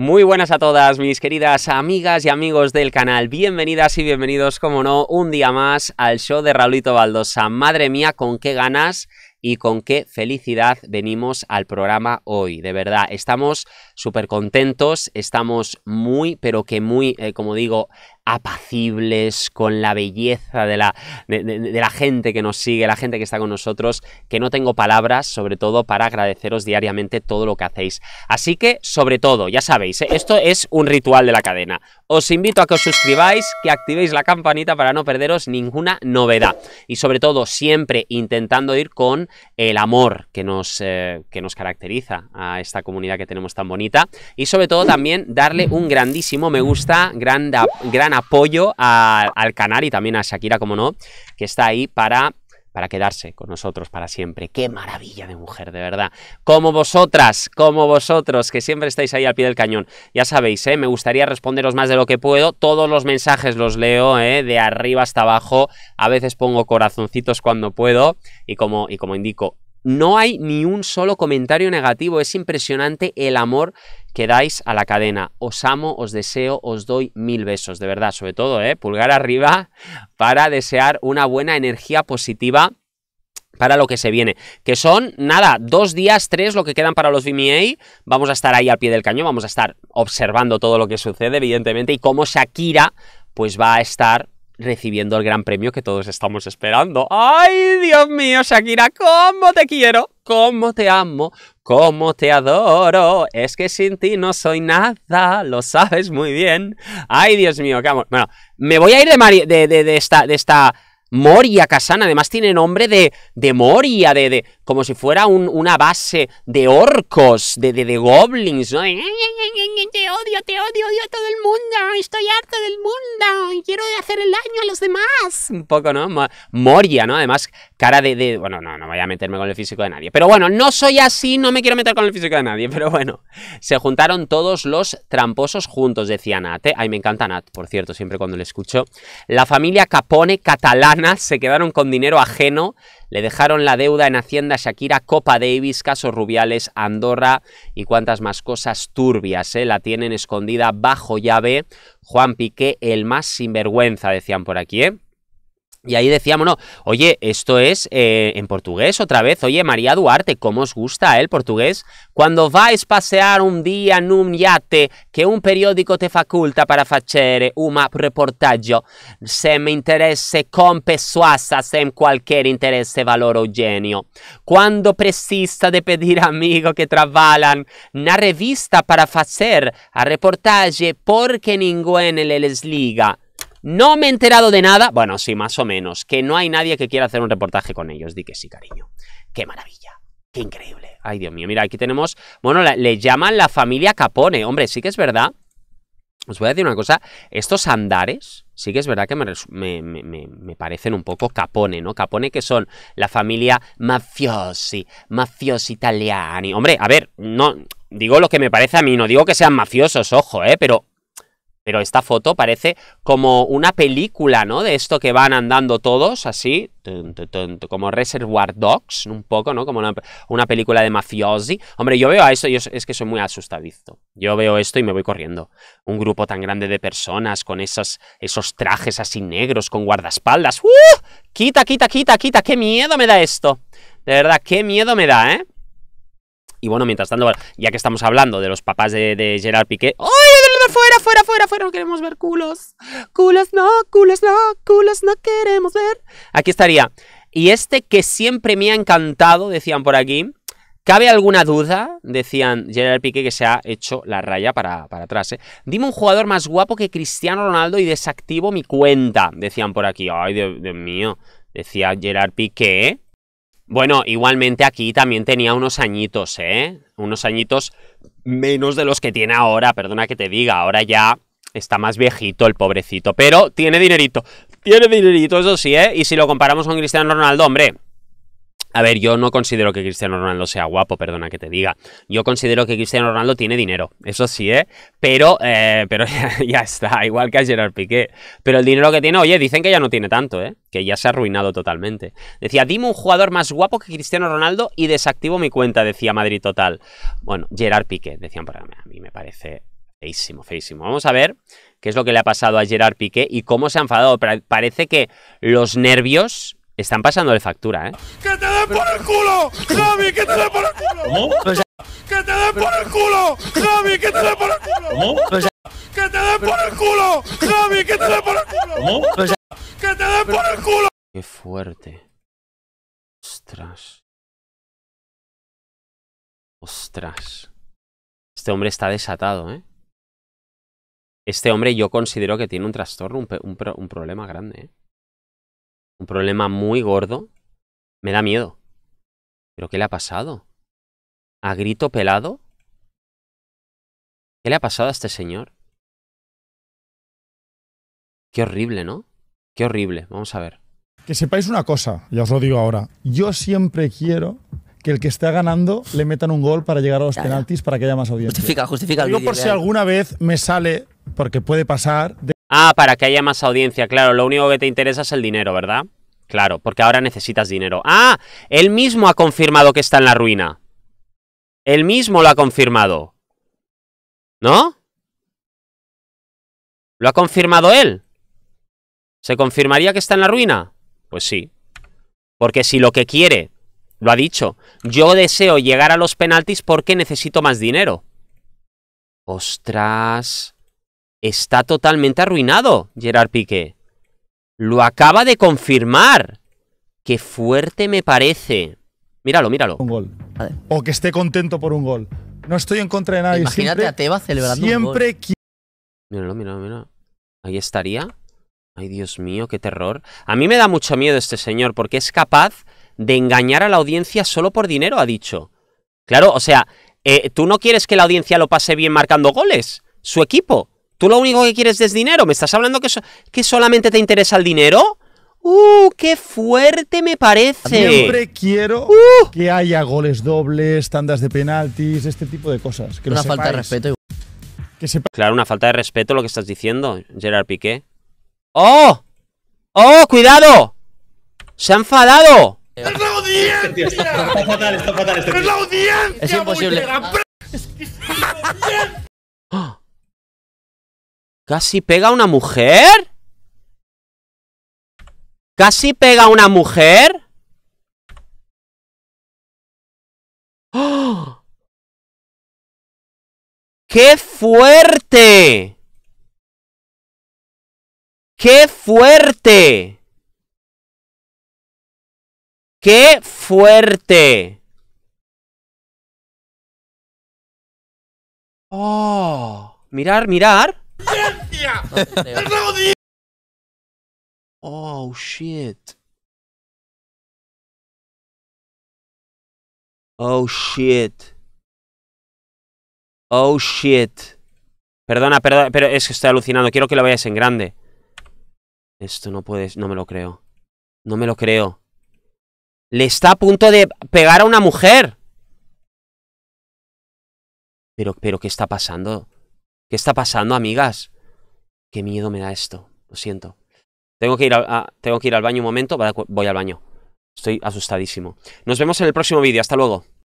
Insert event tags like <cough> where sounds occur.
Muy buenas a todas mis queridas amigas y amigos del canal, bienvenidas y bienvenidos, como no, un día más al show de Raulito Baldosa. Madre mía, con qué ganas y con qué felicidad venimos al programa hoy. De verdad, estamos súper contentos, estamos muy, pero que muy, eh, como digo, apacibles, con la belleza de la, de, la, gente que nos sigue, la gente que está con nosotros, que no tengo palabras, sobre todo, para agradeceros diariamente todo lo que hacéis. Así que, sobre todo, ya sabéis, ¿eh? esto es un ritual de la cadena os invito a que os suscribáis, que activéis la campanita para no perderos ninguna novedad. Y sobre todo, siempre intentando ir con el amor que nos, eh, que nos caracteriza a esta comunidad que tenemos tan bonita. Y sobre todo también darle un grandísimo me gusta, gran, gran apoyo al canal y también a Shakira, como no, que está ahí para para quedarse con nosotros para siempre. ¡Qué maravilla de mujer, de verdad! Como vosotras, como vosotros, que siempre estáis ahí al pie del cañón. Ya sabéis, ¿eh? me gustaría responderos más de lo que puedo. Todos los mensajes los leo ¿eh? de arriba hasta abajo. A veces pongo corazoncitos cuando puedo. Y como, y como indico, no hay ni un solo comentario negativo, es impresionante el amor que dais a la cadena. Os amo, os deseo, os doy mil besos, de verdad, sobre todo, ¿eh? pulgar arriba para desear una buena energía positiva para lo que se viene, que son, nada, dos días, tres, lo que quedan para los VMA, vamos a estar ahí al pie del cañón, vamos a estar observando todo lo que sucede, evidentemente, y cómo Shakira, pues va a estar recibiendo el gran premio que todos estamos esperando. ¡Ay, Dios mío, Shakira! ¡Cómo te quiero! ¡Cómo te amo! ¡Cómo te adoro! Es que sin ti no soy nada, lo sabes muy bien. ¡Ay, Dios mío, qué Bueno, me voy a ir de, de, de, de esta... De esta Moria Casana, además tiene nombre de, de Moria, de, como si fuera una base de orcos, de, de, goblins, te odio, te odio, odio a todo el mundo, estoy harto del mundo, y quiero hacer el daño a los demás. Un poco, ¿no? Moria, ¿no? Además, cara de, Bueno, no, no voy a meterme con el físico de nadie. Pero bueno, no soy así, no me quiero meter con el físico de nadie, pero bueno. Se juntaron todos los tramposos juntos, decía Nat. ¿eh? Ay, me encanta Nat, por cierto, siempre cuando le escucho. La familia Capone Catalán se quedaron con dinero ajeno, le dejaron la deuda en Hacienda Shakira, Copa Davis, Casos Rubiales, Andorra y cuantas más cosas turbias, ¿eh? la tienen escondida bajo llave. Juan Piqué, el más sinvergüenza, decían por aquí, ¿eh? Y ahí decíamos, no, oye, esto es eh, en portugués otra vez. Oye, María Duarte, ¿cómo os gusta el portugués? Cuando vais pasear un día en un yate que un periódico te faculta para hacer un reportaje se me interesse con persuasa, en cualquier interesse, valor o genio. Cuando precisa de pedir amigos que trabajan una revista para hacer a reportaje porque ninguno les liga. No me he enterado de nada. Bueno, sí, más o menos. Que no hay nadie que quiera hacer un reportaje con ellos. Di que sí, cariño. Qué maravilla. Qué increíble. Ay, Dios mío. Mira, aquí tenemos. Bueno, le llaman la familia Capone. Hombre, sí que es verdad. Os voy a decir una cosa. Estos andares. Sí que es verdad que me, me parecen un poco capone, ¿no? Capone que son la familia mafiosi, mafiosi italiani. Hombre, a ver, no digo lo que me parece a mí, no digo que sean mafiosos, ojo, ¿eh? Pero pero esta foto parece como una película, ¿no? De esto que van andando todos así, como Reservoir Dogs, un poco, ¿no? Como una, película de mafiosi. Hombre, yo veo a esto, es que soy muy asustadizo. Yo veo esto y me voy corriendo. Un grupo tan grande de personas con esos trajes así negros, con guardaespaldas. ¡Uh! Quita, quita, quita, quita. ¡Qué miedo me da esto! De verdad, qué miedo me da, ¿eh? Y bueno, mientras tanto, ya que estamos hablando de los papás de, Gerard Piqué. de fuera, fuera, fuera, fuera! No queremos ver culos. Culos no, culos no, culos no queremos ver. Aquí estaría. Y este que siempre me ha encantado, decían por aquí. ¿Cabe alguna duda? Decían Gerard Piqué que se ha hecho la raya para, para atrás. ¿eh? Dime un jugador más guapo que Cristiano Ronaldo y desactivo mi cuenta. Decían por aquí. Ay, Dios, Dios mío. Decía Gerard Piqué. ¿eh? Bueno, igualmente aquí también tenía unos añitos, ¿eh? Unos añitos menos de los que tiene ahora, perdona que te diga, ahora ya está más viejito el pobrecito, pero tiene dinerito, tiene dinerito, eso sí, ¿eh? Y si lo comparamos con Cristiano Ronaldo, hombre, a ver, yo no considero que Cristiano Ronaldo sea guapo, perdona que te diga. Yo considero que Cristiano Ronaldo tiene dinero, eso sí, ¿eh? Pero, eh, pero <laughs> ya, está, igual que a Gerard Piqué. Pero el dinero que tiene, oye, dicen que ya no tiene tanto, ¿eh? Que ya se ha arruinado totalmente. Decía, dime un jugador más guapo que Cristiano Ronaldo y desactivo mi cuenta, decía Madrid Total. Bueno, Gerard Piqué, decían, para mí, a mí me parece feísimo, feísimo. Vamos a ver qué es lo que le ha pasado a Gerard Piqué y cómo se ha enfadado. Parece que los nervios están pasando pasándole factura, ¿eh? ¡Que te den por el culo! ¡Javi, que te den por el culo! ¿Cómo? ¡Que te den por el culo! ¡Javi, que te den por el culo! ¿Cómo? ¡Que te den por el culo! ¡Javi, que te den por el culo! ¿Cómo? ¡Que te den por el culo! ¡Qué fuerte! ¡Ostras! ¡Ostras! Este hombre está desatado, ¿eh? Este hombre yo considero que tiene un trastorno, un, un problema grande, ¿eh? un problema muy gordo. Me da miedo. ¿Pero qué le ha pasado? ¿A grito pelado? ¿Qué le ha pasado a este señor? Qué horrible, ¿no? Qué horrible. Vamos a ver. Que sepáis una cosa, ya os lo digo ahora. Yo siempre quiero que el que está ganando le metan un gol para llegar a los penaltis para que haya más audiencia. Justifica, justifica Yo por si alguna vez me sale, porque puede pasar. Ah, para que haya más audiencia, claro. Lo único que te interesa es el dinero, ¿verdad? Claro, porque ahora necesitas dinero. Ah, él mismo ha confirmado que está en la ruina. Él mismo lo ha confirmado. ¿No? ¿Lo ha confirmado él? ¿Se confirmaría que está en la ruina? Pues sí. Porque si lo que quiere, lo ha dicho, yo deseo llegar a los penaltis porque necesito más dinero. Ostras está totalmente arruinado Gerard Piqué. Lo acaba de confirmar. Qué fuerte me parece. Míralo, míralo. Un gol. O que esté contento por un gol. No estoy en contra de nadie. Imagínate a Teba celebrando siempre un Míralo, míralo, míralo. Ahí estaría. Ay, Dios mío, qué terror. A mí me da mucho miedo este señor porque es capaz de engañar a la audiencia solo por dinero, ha dicho. Claro, o sea, eh, tú no quieres que la audiencia lo pase bien marcando goles. Su equipo. Tú lo único que quieres es dinero. ¿Me estás hablando que, que solamente te interesa el dinero? ¡Uh, qué fuerte me parece! Siempre quiero ¡Uh! que haya goles dobles, tandas de penaltis, este tipo de cosas. Que una falta de respeto. Que claro, una falta de respeto lo que estás diciendo, Gerard Piqué. ¡Oh! ¡Oh, cuidado! ¡Se ha enfadado! ¡Es la audiencia! está, fatal, está fatal. Este ¡Es la audiencia! Es imposible. es la audiencia! ¿Casi pega a una mujer? ¿Casi pega a una mujer? ¡Oh! ¡Qué fuerte! ¡Qué fuerte! ¡Qué fuerte! ¡Oh! Mirar, mirar. <laughs> Oh, shit. Oh, shit. Oh, shit. Perdona, perdona, pero es que estoy alucinando. Quiero que lo vayas en grande. Esto no puedes, no me lo creo. No me lo creo. Le está a punto de pegar a una mujer. Pero, pero, ¿qué está pasando? ¿Qué está pasando, amigas? Qué miedo me da esto. Lo siento. Tengo que ir, tengo que ir al baño un momento. Voy al baño. Estoy asustadísimo. Nos vemos en el próximo vídeo. Hasta luego.